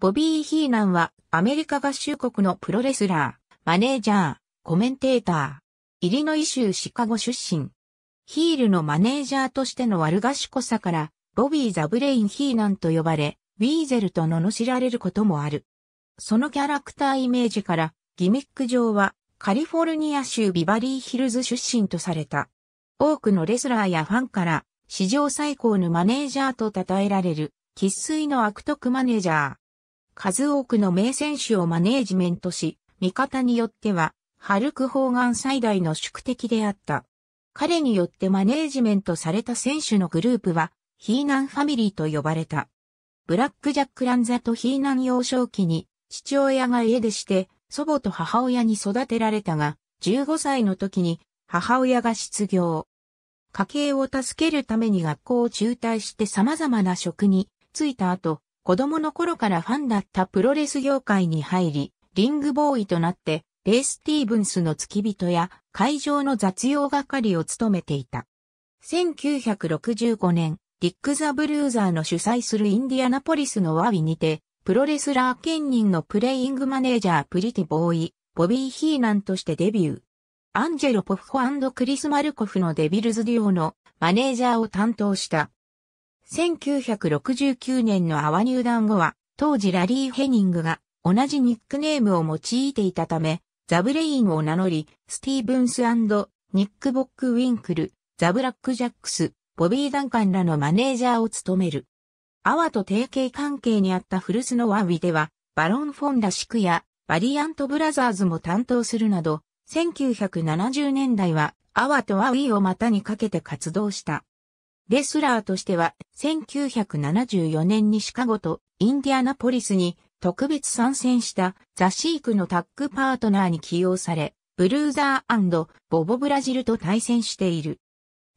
ボビー・ヒーナンはアメリカ合衆国のプロレスラー、マネージャー、コメンテーター、イリノイ州シカゴ出身。ヒールのマネージャーとしての悪賢さから、ボビー・ザ・ブレイン・ヒーナンと呼ばれ、ウィーゼルと罵られることもある。そのキャラクターイメージから、ギミック上はカリフォルニア州ビバリーヒルズ出身とされた。多くのレスラーやファンから史上最高のマネージャーと称えられる、喫水の悪徳マネージャー。数多くの名選手をマネージメントし、味方によっては、ハルク・ホーガン最大の宿敵であった。彼によってマネージメントされた選手のグループは、ヒーナンファミリーと呼ばれた。ブラック・ジャック・ランザとヒーナン幼少期に、父親が家出して、祖母と母親に育てられたが、15歳の時に母親が失業。家計を助けるために学校を中退して様々な職に就いた後、子供の頃からファンだったプロレス業界に入り、リングボーイとなって、レイ・スティーブンスの付き人や会場の雑用係を務めていた。1965年、ディック・ザ・ブルーザーの主催するインディアナポリスのワビにて、プロレスラー兼任のプレイングマネージャープリティ・ボーイ、ボビー・ヒーナンとしてデビュー。アンジェロ・ポフホクリス・マルコフのデビルズ・デュオのマネージャーを担当した。1969年のアワ入団後は、当時ラリー・ヘニングが同じニックネームを用いていたため、ザブレインを名乗り、スティーブンスニック・ボック・ウィンクル、ザブラック・ジャックス、ボビー・ダンカンらのマネージャーを務める。アワと提携関係にあったフルスのワンィでは、バロン・フォンラシクやバリアント・ブラザーズも担当するなど、1970年代はアワとワウィを股にかけて活動した。レスラーとしては、1974年にシカゴとインディアナポリスに特別参戦したザ・シークのタッグパートナーに起用され、ブルーザーボボブラジルと対戦している。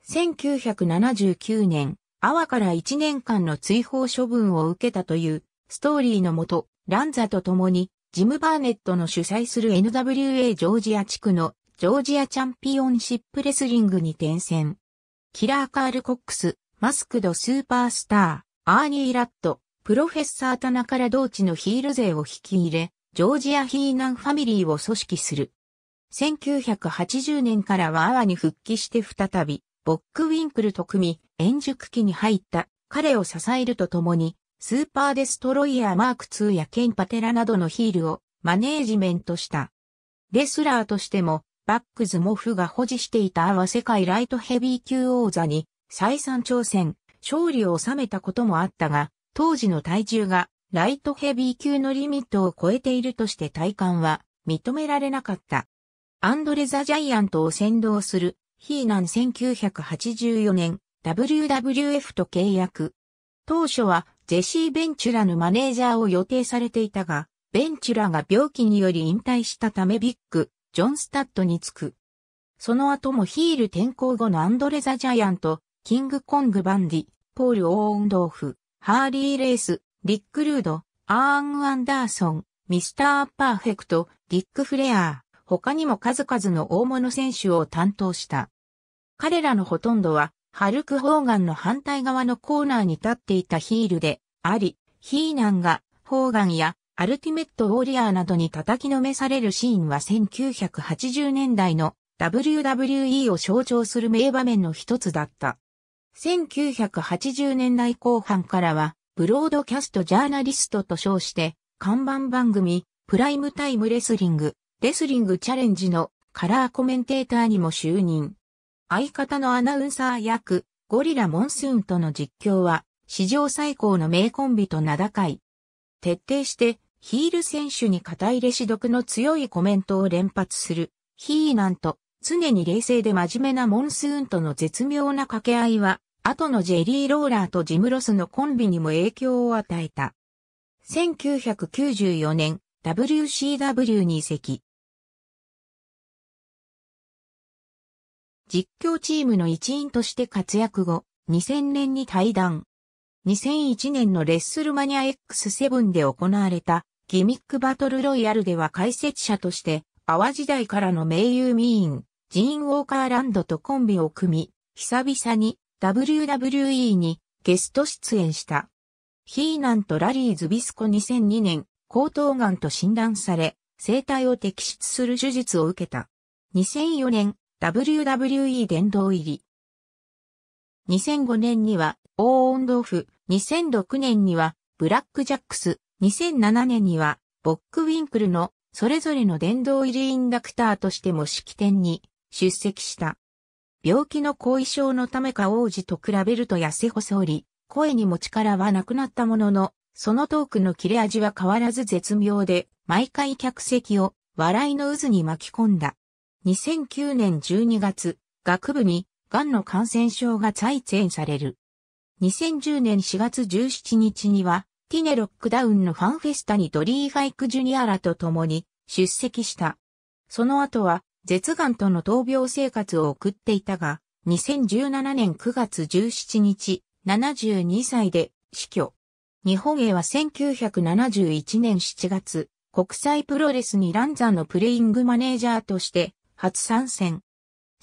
1979年、アワから1年間の追放処分を受けたというストーリーのもと、ランザと共にジム・バーネットの主催する NWA ジョージア地区のジョージアチャンピオンシップレスリングに転戦。キラー・カール・コックス、マスクド・スーパースター、アーニー・ラット、プロフェッサー・田中ら同地のヒール勢を引き入れ、ジョージア・ヒーナン・ファミリーを組織する。1980年からはアワに復帰して再び、ボック・ウィンクルと組み、円熟期に入った彼を支えるとともに、スーパーデストロイヤーマーク2やケンパテラなどのヒールをマネージメントした。レスラーとしてもバックズモフが保持していたアワ世界ライトヘビー級王座に再三挑戦、勝利を収めたこともあったが、当時の体重がライトヘビー級のリミットを超えているとして体感は認められなかった。アンドレ・ザ・ジャイアントを先導するヒーナン1984年 WWF と契約。当初はジェシー・ベンチュラのマネージャーを予定されていたが、ベンチュラが病気により引退したためビッグジョンスタッドに着く。その後もヒール転向後のアンドレ・ザ・ジャイアント、キング・コング・バンディ、ポール・オーンドーフ、ハーリー・レース、リック・ルード、アーン・アンダーソン、ミスター・パーフェクト、リック・フレアー、他にも数々の大物選手を担当した。彼らのほとんどは、ハルク・ホーガンの反対側のコーナーに立っていたヒールで、あり、ヒーナンが、ホーガンやアルティメット・ウォリアーなどに叩きのめされるシーンは1980年代の WWE を象徴する名場面の一つだった。1980年代後半からは、ブロードキャストジャーナリストと称して、看板番組、プライムタイムレスリング、レスリングチャレンジのカラーコメンテーターにも就任。相方のアナウンサー役、ゴリラ・モンスーンとの実況は、史上最高の名コンビと名高い。徹底してヒール選手に肩入れし毒の強いコメントを連発する、ヒーなんと、常に冷静で真面目なモンスーンとの絶妙な掛け合いは、後のジェリー・ローラーとジム・ロスのコンビにも影響を与えた。1994年、WCW に移籍。実況チームの一員として活躍後、2000年に退団。2001年のレッスルマニア X7 で行われたギミックバトルロイヤルでは解説者として、淡時代からの名優ミーン、ジーン・ウォーカーランドとコンビを組み、久々に WWE にゲスト出演した。ヒーナンとラリー・ズビスコ2002年、喉頭んと診断され、生体を摘出する手術を受けた。2004年、WWE 殿堂入り。2005年には、オーオンドオフ、2006年には、ブラックジャックス、2007年には、ボックウィンクルのそれぞれの電動入りインダクターとしても式典に出席した。病気の後遺症のためか王子と比べると痩せ細り、声にも力はなくなったものの、そのトークの切れ味は変わらず絶妙で、毎回客席を笑いの渦に巻き込んだ。2009年12月、学部に癌の感染症が再選される。2010年4月17日には、ティネロックダウンのファンフェスタにドリー・ファイク・ジュニアらと共に出席した。その後は、舌眼との闘病生活を送っていたが、2017年9月17日、72歳で死去。日本へは1971年7月、国際プロレスにランザのプレイングマネージャーとして初参戦。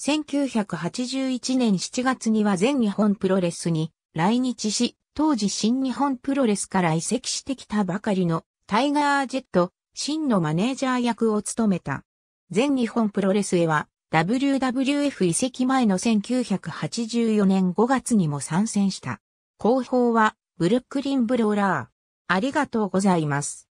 1981年7月には全日本プロレスに来日し、当時新日本プロレスから移籍してきたばかりのタイガージェット、真のマネージャー役を務めた。全日本プロレスへは WWF 移籍前の1984年5月にも参戦した。後方はブルックリンブローラー。ありがとうございます。